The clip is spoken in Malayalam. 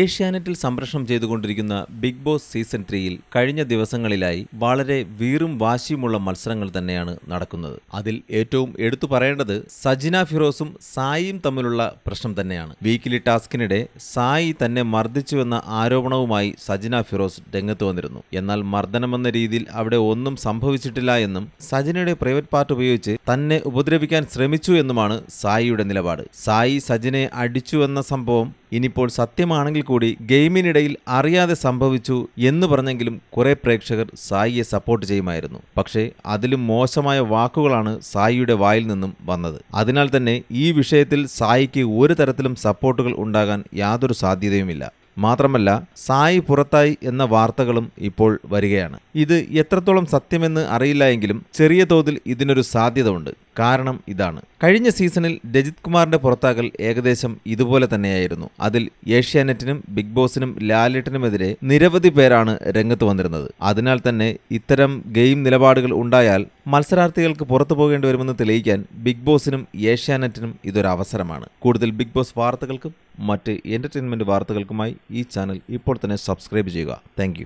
ഏഷ്യാനെറ്റിൽ സംപ്രേഷണം ചെയ്തുകൊണ്ടിരിക്കുന്ന ബിഗ് ബോസ് സീസൺ ത്രീയിൽ കഴിഞ്ഞ ദിവസങ്ങളിലായി വളരെ വീറും വാശിയുമുള്ള മത്സരങ്ങൾ തന്നെയാണ് നടക്കുന്നത് അതിൽ ഏറ്റവും എടുത്തു പറയേണ്ടത് സജിന ഫിറോസും സായിയും തമ്മിലുള്ള പ്രശ്നം തന്നെയാണ് വീക്കിലി ടാസ്കിനിടെ സായി തന്നെ മർദ്ദിച്ചുവെന്ന ആരോപണവുമായി സജിന ഫിറോസ് രംഗത്ത് വന്നിരുന്നു എന്നാൽ മർദ്ദനമെന്ന രീതിയിൽ അവിടെ ഒന്നും സംഭവിച്ചിട്ടില്ല എന്നും സജിനയുടെ പ്രൈവറ്റ് പാർട്ട് ഉപയോഗിച്ച് തന്നെ ഉപദ്രവിക്കാൻ ശ്രമിച്ചു എന്നുമാണ് സായിയുടെ നിലപാട് സായി സജിനെ അടിച്ചുവെന്ന സംഭവം ഇനിയിപ്പോൾ സത്യമാണെങ്കിൽ കൂടി ഗെയിമിനിടയിൽ അറിയാതെ സംഭവിച്ചു എന്ന് പറഞ്ഞെങ്കിലും കുറെ പ്രേക്ഷകർ സായിയെ സപ്പോർട്ട് ചെയ്യുമായിരുന്നു പക്ഷേ അതിലും മോശമായ വാക്കുകളാണ് സായിയുടെ വായിൽ നിന്നും വന്നത് അതിനാൽ തന്നെ ഈ വിഷയത്തിൽ സായിക്ക് ഒരു തരത്തിലും സപ്പോർട്ടുകൾ ഉണ്ടാകാൻ യാതൊരു സാധ്യതയുമില്ല മാത്രമല്ല സായി പുറത്തായി എന്ന വാർത്തകളും ഇപ്പോൾ വരികയാണ് ഇത് എത്രത്തോളം സത്യമെന്ന് അറിയില്ല എങ്കിലും ചെറിയ തോതിൽ ഇതിനൊരു സാധ്യത ഉണ്ട് കാരണം ഇതാണ് കഴിഞ്ഞ സീസണിൽ രജിത് കുമാറിന്റെ പുറത്താകൽ ഏകദേശം ഇതുപോലെ തന്നെയായിരുന്നു അതിൽ ഏഷ്യാനെറ്റിനും ബിഗ് ബോസിനും ലാലേട്ടനുമെതിരെ നിരവധി പേരാണ് രംഗത്ത് വന്നിരുന്നത് അതിനാൽ തന്നെ ഇത്തരം ഗെയിം നിലപാടുകൾ ഉണ്ടായാൽ മത്സരാർത്ഥികൾക്ക് പുറത്തു പോകേണ്ടി വരുമെന്ന് തെളിയിക്കാൻ ബിഗ് ബോസിനും ഏഷ്യാനെറ്റിനും ഇതൊരവസരമാണ് കൂടുതൽ ബിഗ് ബോസ് വാർത്തകൾക്കും മറ്റ് എന്റർടൈൻമെന്റ് വാർത്തകൾക്കുമായി ഈ ചാനൽ ഇപ്പോൾ തന്നെ സബ്സ്ക്രൈബ് ചെയ്യുക താങ്ക്